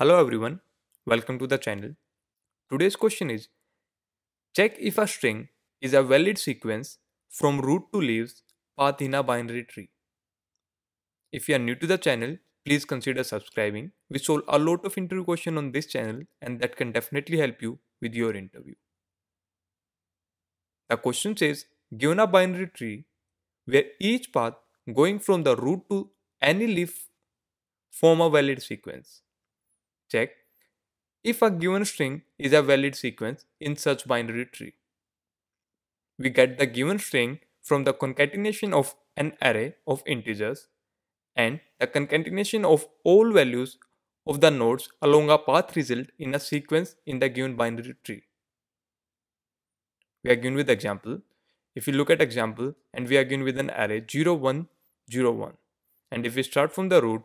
Hello everyone, welcome to the channel. Today's question is, check if a string is a valid sequence from root to leaves path in a binary tree. If you are new to the channel, please consider subscribing. We solve a lot of interview questions on this channel and that can definitely help you with your interview. The question says, given a binary tree where each path going from the root to any leaf form a valid sequence Check if a given string is a valid sequence in such binary tree. We get the given string from the concatenation of an array of integers and the concatenation of all values of the nodes along a path result in a sequence in the given binary tree. We are given with example. If you look at example and we are given with an array 0, 1, 0, 1. And if we start from the root,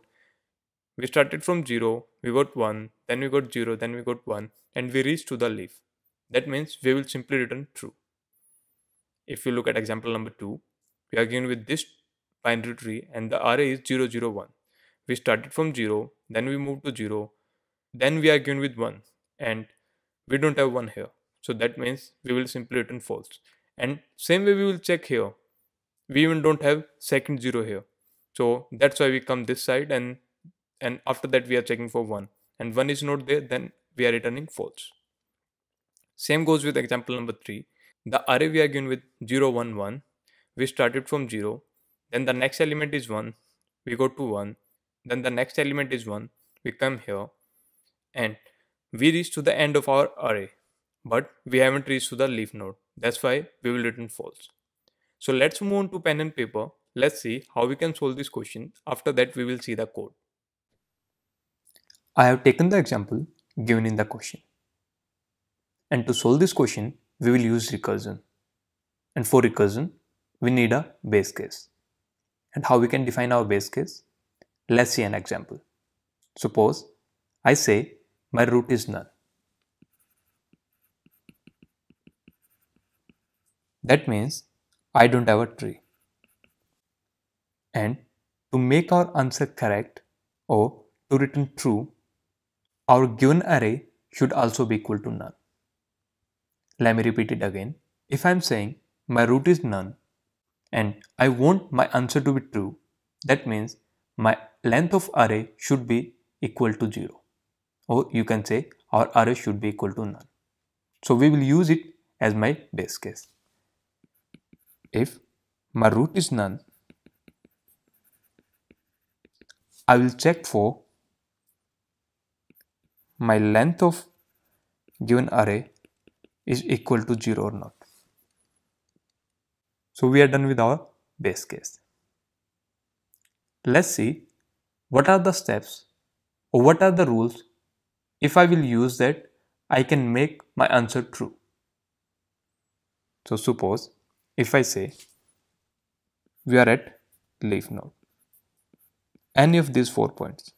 we started from 0, we got 1, then we got 0, then we got 1 and we reached to the leaf. That means we will simply return true. If you look at example number 2, we are given with this binary tree and the array is 0, 0, 1. We started from 0, then we moved to 0, then we are given with 1 and we don't have 1 here. So that means we will simply return false. And same way we will check here. We even don't have second 0 here. So that's why we come this side and and after that we are checking for 1 and 1 is not there then we are returning false. Same goes with example number 3. The array we are given with 0 1 1 we started from 0 then the next element is 1 we go to 1 then the next element is 1 we come here and we reach to the end of our array but we haven't reached to the leaf node that's why we will return false. So let's move on to pen and paper. Let's see how we can solve this question. After that, we will see the code. I have taken the example given in the question. And to solve this question, we will use recursion. And for recursion, we need a base case. And how we can define our base case? Let's see an example. Suppose I say my root is null. That means I don't have a tree. And to make our answer correct or to return true, our given array should also be equal to none. Let me repeat it again. If I am saying my root is none and I want my answer to be true, that means my length of array should be equal to 0 or you can say our array should be equal to none. So we will use it as my base case. If my root is none, I will check for my length of given array is equal to 0 or not. So we are done with our base case. Let's see what are the steps or what are the rules if I will use that I can make my answer true. So suppose if I say we are at leaf node any of these four points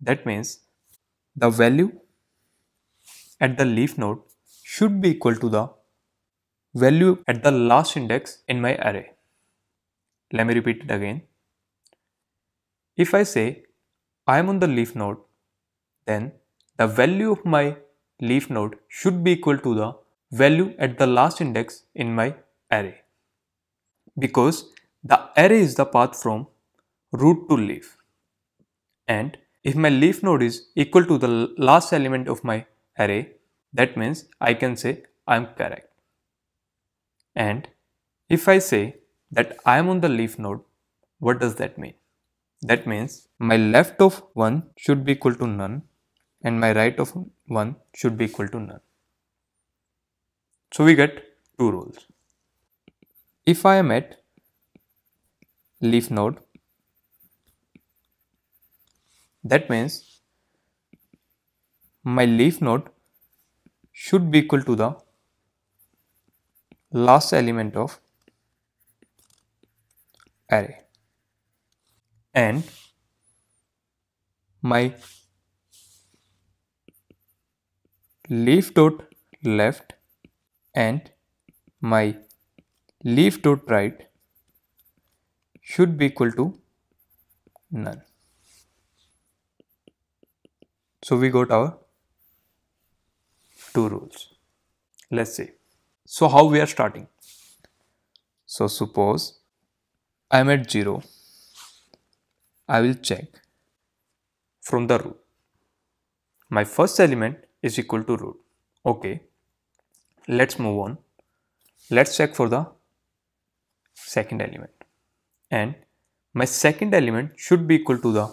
that means the value at the leaf node should be equal to the value at the last index in my array. Let me repeat it again. If I say I am on the leaf node, then the value of my leaf node should be equal to the value at the last index in my array. Because the array is the path from root to leaf and if my leaf node is equal to the last element of my array, that means I can say I am correct. And if I say that I am on the leaf node, what does that mean? That means my left of 1 should be equal to none and my right of 1 should be equal to none. So we get two rules. If I am at leaf node that means my leaf node should be equal to the last element of array and my leaf dot left and my leaf dot right should be equal to none. So we got our two rules. Let's say. So how we are starting? So suppose I am at 0. I will check from the root. My first element is equal to root. Okay. Let's move on. Let's check for the second element. And my second element should be equal to the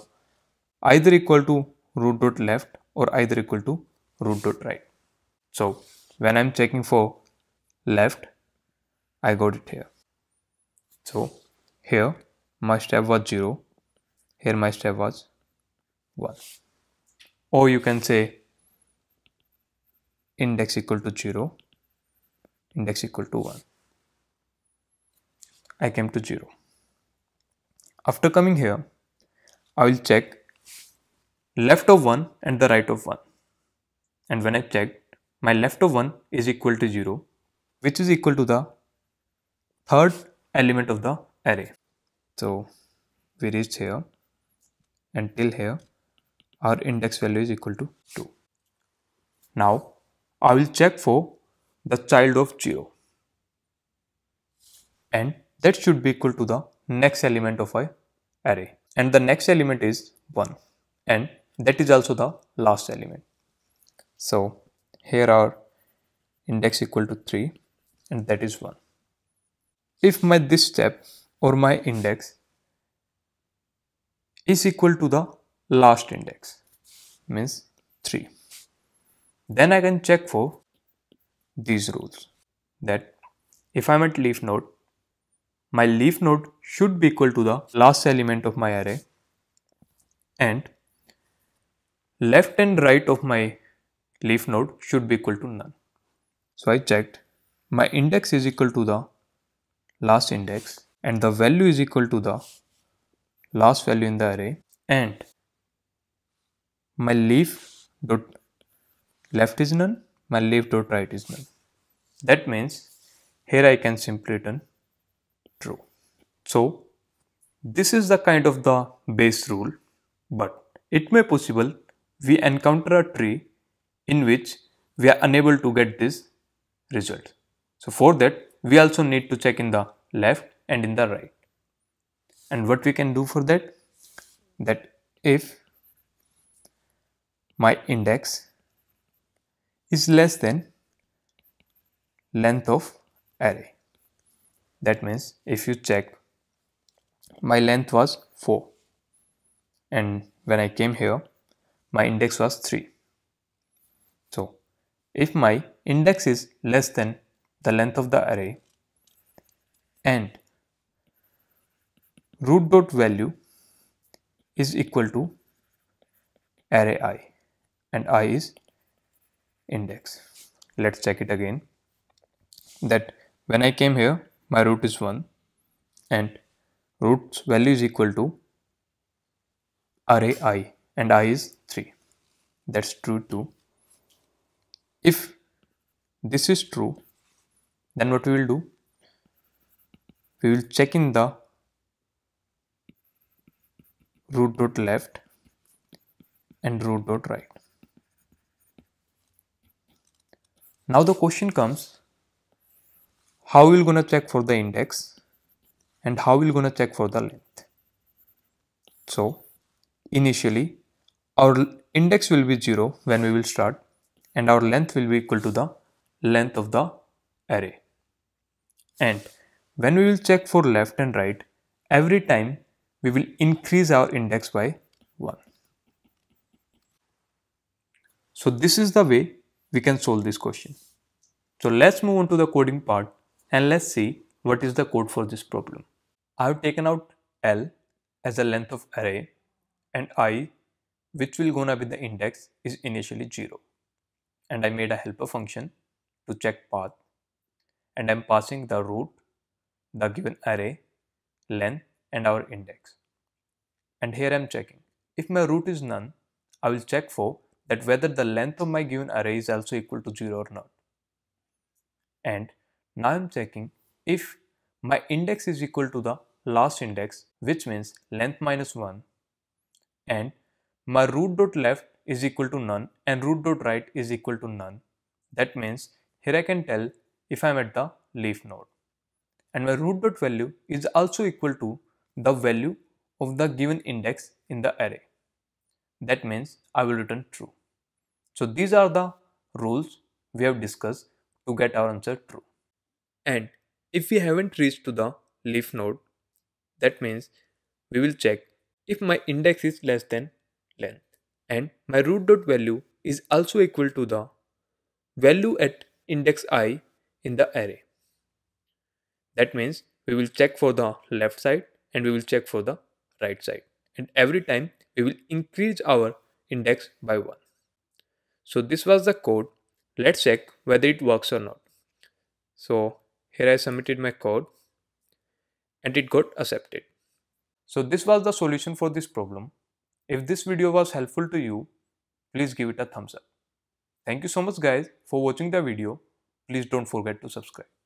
either equal to root dot left or either equal to root dot right. So when I'm checking for left, I got it here. So here my step was 0, here my step was 1. Or you can say index equal to 0, index equal to 1. I came to 0. After coming here, I will check left of 1 and the right of 1. And when I checked, my left of 1 is equal to 0, which is equal to the third element of the array. So we reached here and till here our index value is equal to 2. Now I will check for the child of 0 and that should be equal to the next element of our array and the next element is 1 and that is also the last element so here our index equal to 3 and that is 1 if my this step or my index is equal to the last index means 3 then I can check for these rules that if I'm at leaf node my leaf node should be equal to the last element of my array and left and right of my leaf node should be equal to none. So I checked my index is equal to the last index and the value is equal to the last value in the array and my leaf dot left is none, my leaf dot right is none. That means here I can simply return true. So this is the kind of the base rule but it may possible we encounter a tree in which we are unable to get this result. So for that we also need to check in the left and in the right. And what we can do for that? That if my index is less than length of array. That means if you check my length was 4 and when I came here my index was 3. So if my index is less than the length of the array and root dot value is equal to array i and i is index. Let's check it again that when I came here my root is 1 and root's value is equal to array i and i is 3 that's true too if this is true then what we will do we will check in the root dot left and root dot right now the question comes how we're gonna check for the index and how we're gonna check for the length so initially our index will be 0 when we will start and our length will be equal to the length of the array. And when we will check for left and right, every time we will increase our index by 1. So this is the way we can solve this question. So let's move on to the coding part and let's see what is the code for this problem. I have taken out L as the length of array and I which will gonna be the index is initially 0 and I made a helper function to check path and I'm passing the root, the given array, length and our index. And here I'm checking. If my root is none, I will check for that whether the length of my given array is also equal to 0 or not. And now I'm checking if my index is equal to the last index which means length minus 1 and my root dot left is equal to none and root dot right is equal to none. That means here I can tell if I am at the leaf node. And my root dot value is also equal to the value of the given index in the array. That means I will return true. So these are the rules we have discussed to get our answer true. And if we haven't reached to the leaf node, that means we will check if my index is less than length and my root dot value is also equal to the value at index i in the array. That means we will check for the left side and we will check for the right side and every time we will increase our index by 1. So this was the code. Let's check whether it works or not. So here I submitted my code and it got accepted. So this was the solution for this problem. If this video was helpful to you, please give it a thumbs up. Thank you so much guys for watching the video. Please don't forget to subscribe.